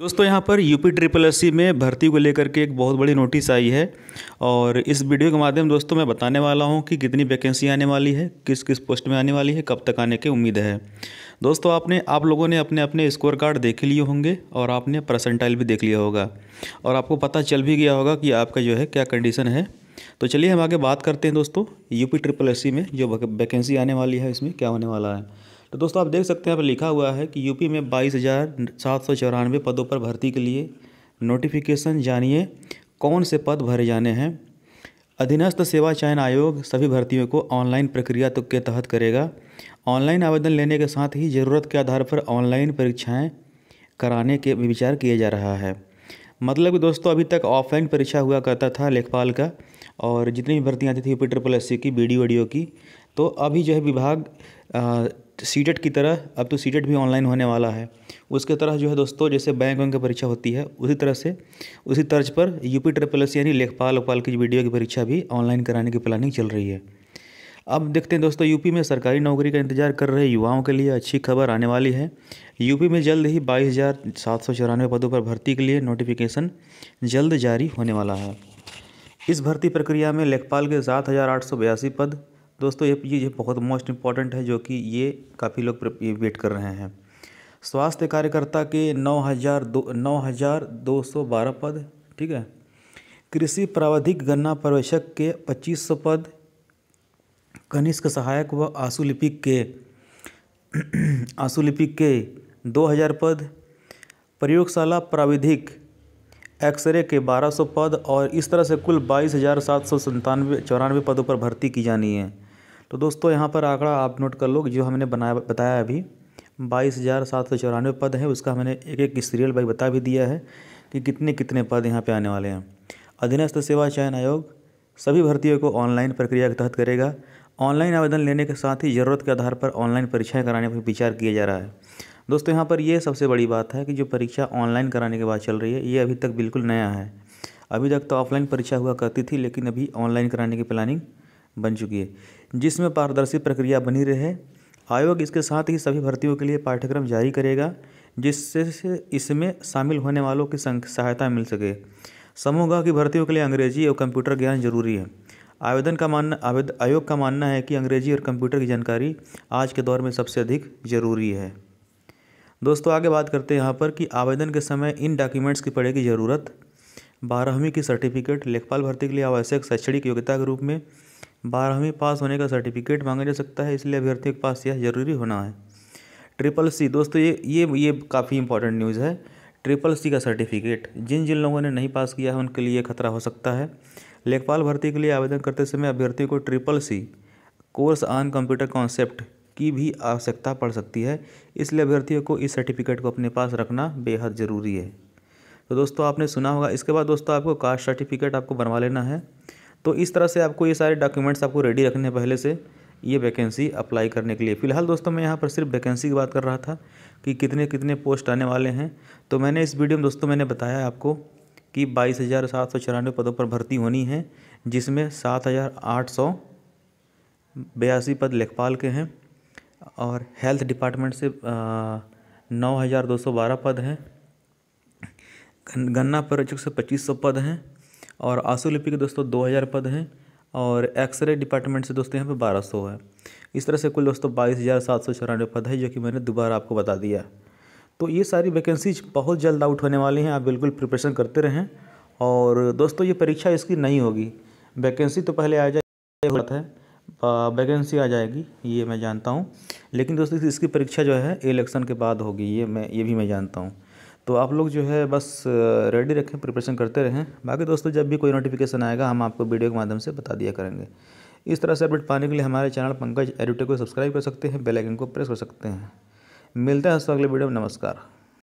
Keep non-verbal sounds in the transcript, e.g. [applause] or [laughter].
दोस्तों यहाँ पर यूपी ट्रिपल एस में भर्ती को लेकर के एक बहुत बड़ी नोटिस आई है और इस वीडियो के माध्यम दोस्तों मैं बताने वाला हूँ कि कितनी वैकेंसी आने वाली है किस किस पोस्ट में आने वाली है कब तक आने की उम्मीद है दोस्तों आपने आप लोगों ने अपने अपने स्कोर कार्ड देख लिए होंगे और आपने परसेंटाइल भी देख लिया होगा और आपको पता चल भी गया होगा कि आपका जो है क्या कंडीशन है तो चलिए हम आगे बात करते हैं दोस्तों यूपी ट्रिपल एस में जो वैकेंसी आने वाली है इसमें क्या होने वाला है तो दोस्तों आप देख सकते हैं यहाँ पर लिखा हुआ है कि यूपी में बाईस हज़ार सात सौ चौरानवे पदों पर भर्ती के लिए नोटिफिकेशन जानिए कौन से पद भरे जाने हैं अधीनस्थ सेवा चयन आयोग सभी भर्तियों को ऑनलाइन प्रक्रिया तो के तहत करेगा ऑनलाइन आवेदन लेने के साथ ही ज़रूरत के आधार पर ऑनलाइन परीक्षाएं कराने के विचार किए जा रहा है मतलब कि दोस्तों अभी तक ऑफलाइन परीक्षा हुआ करता था लेखपाल का और जितनी भी भर्तियाँ आती थी यूपी ट्रिपल एस की बी डी की तो अभी जो है विभाग सीटेट की तरह अब तो सीटेट भी ऑनलाइन होने वाला है उसके तरह जो है दोस्तों जैसे बैंक वैंक की परीक्षा होती है उसी तरह से उसी तर्ज पर यूपी ट्रिपल एस यानी लेखपाल उपाल की वीडियो की परीक्षा भी ऑनलाइन कराने की प्लानिंग चल रही है अब देखते हैं दोस्तों यूपी में सरकारी नौकरी का इंतजार कर रहे युवाओं के लिए अच्छी खबर आने वाली है यूपी में जल्द ही बाईस हज़ार सात सौ चौरानवे पदों पर भर्ती के लिए नोटिफिकेशन जल्द जारी होने वाला है इस भर्ती प्रक्रिया में लेखपाल के सात हज़ार आठ सौ बयासी पद दोस्तों ये ये बहुत मोस्ट इम्पॉर्टेंट है जो कि ये काफ़ी लोग वेट कर रहे हैं स्वास्थ्य कार्यकर्ता के नौ हज़ार दो नौ हज़ार दो सौ बारह पद ठीक है कृषि प्रावधिक गन्ना प्रवेशक के पच्चीस सौ पद कनिष्क सहायक व आशुलिपिक के [clears throat] आशुलिपिक के दो हज़ार पद प्रयोगशाला प्राविधिक एक्सरे के 1200 पद और इस तरह से कुल बाईस हज़ार सात सौ संतानवे चौरानवे पदों पर भर्ती की जानी है तो दोस्तों यहाँ पर आंकड़ा आप नोट कर लो जो हमने बनाया बताया अभी बाईस हज़ार सात सौ चौरानवे पद हैं उसका हमने एक एक सीरियल भाई बता भी दिया है कि कितने कितने पद यहाँ पर आने वाले हैं अधीनस्थ सेवा चयन आयोग सभी भर्तियों को ऑनलाइन प्रक्रिया के तहत करेगा ऑनलाइन आवेदन लेने के साथ ही ज़रूरत के आधार पर ऑनलाइन परीक्षाएं कराने पर विचार किया जा रहा है दोस्तों यहाँ पर ये सबसे बड़ी बात है कि जो परीक्षा ऑनलाइन कराने के बाद चल रही है ये अभी तक बिल्कुल नया है अभी तक तो ऑफलाइन परीक्षा हुआ करती थी लेकिन अभी ऑनलाइन कराने की प्लानिंग बन चुकी है जिसमें पारदर्शी प्रक्रिया बनी रहे आयोग इसके साथ ही सभी भर्तियों के लिए पाठ्यक्रम जारी करेगा जिससे इसमें शामिल होने वालों की सहायता मिल सके समूह की भर्तियों के लिए अंग्रेजी और कंप्यूटर ज्ञान जरूरी है आवेदन का मानना आवेद आयोग का मानना है कि अंग्रेजी और कंप्यूटर की जानकारी आज के दौर में सबसे अधिक जरूरी है दोस्तों आगे बात करते हैं यहाँ पर कि आवेदन के समय इन डॉक्यूमेंट्स की पड़ेगी ज़रूरत बारहवीं की सर्टिफिकेट लेखपाल भर्ती के लिए आवश्यक शैक्षणिक योग्यता के रूप में बारहवीं पास होने का सर्टिफिकेट मांगा जा सकता है इसलिए अभ्यर्थियों के पास यह जरूरी होना है ट्रिपल सी दोस्तों ये ये ये काफ़ी इंपॉर्टेंट न्यूज़ है ट्रिपल सी का सर्टिफिकेट जिन जिन लोगों ने नहीं पास किया है उनके लिए खतरा हो सकता है लेखपाल भर्ती के लिए आवेदन करते समय अभ्यर्थियों को triple C course on computer concept की भी आवश्यकता पड़ सकती है इसलिए अभ्यर्थियों को इस सर्टिफिकेट को अपने पास रखना बेहद ज़रूरी है तो दोस्तों आपने सुना होगा इसके बाद दोस्तों आपको कास्ट सर्टिफिकेट आपको बनवा लेना है तो इस तरह से आपको ये सारे डॉक्यूमेंट्स आपको रेडी रखने पहले से ये वैकेंसी अप्लाई करने के लिए फ़िलहाल दोस्तों मैं यहाँ पर सिर्फ वैकेंसी की बात कर रहा था कि कितने कितने पोस्ट आने वाले हैं तो मैंने इस वीडियो में दोस्तों मैंने बताया आपको कि बाईस हज़ार सात सौ चौरानवे पदों पर भर्ती होनी है जिसमें सात हज़ार आठ सौ बयासी पद लेखपाल के हैं और हेल्थ डिपार्टमेंट से नौ हज़ार दो सौ बारह पद हैं गन्ना परीक्षक से पच्चीस सौ पद हैं और आंसू लिपि के दोस्तों दो हज़ार पद हैं और एक्सरे डिपार्टमेंट से दोस्तों यहाँ पे बारह सौ है इस तरह से कुल दोस्तों बाईस हज़ार सात सौ चौरानवे पद है जो कि मैंने दोबारा आपको बता दिया तो ये सारी वैकेंसीज बहुत जल्द आउट होने वाली हैं आप बिल्कुल प्रिपरेशन करते रहें और दोस्तों ये परीक्षा इसकी नहीं होगी वैकेंसी तो पहले आ जाए होता है वैकेंसी आ जाएगी ये मैं जानता हूँ लेकिन दोस्तों इसकी परीक्षा जो है इलेक्शन के बाद होगी ये मैं ये भी मैं जानता हूँ तो आप लोग जो है बस रेडी रखें प्रिपरेशन करते रहें बाकी दोस्तों जब भी कोई नोटिफिकेशन आएगा हम आपको वीडियो के माध्यम से बता दिया करेंगे इस तरह से अपडेट पाने के लिए हमारे चैनल पंकज एडिटे को सब्सक्राइब कर सकते हैं बेल आइकन को प्रेस कर सकते हैं मिलता है दोस्तों अगले वीडियो में नमस्कार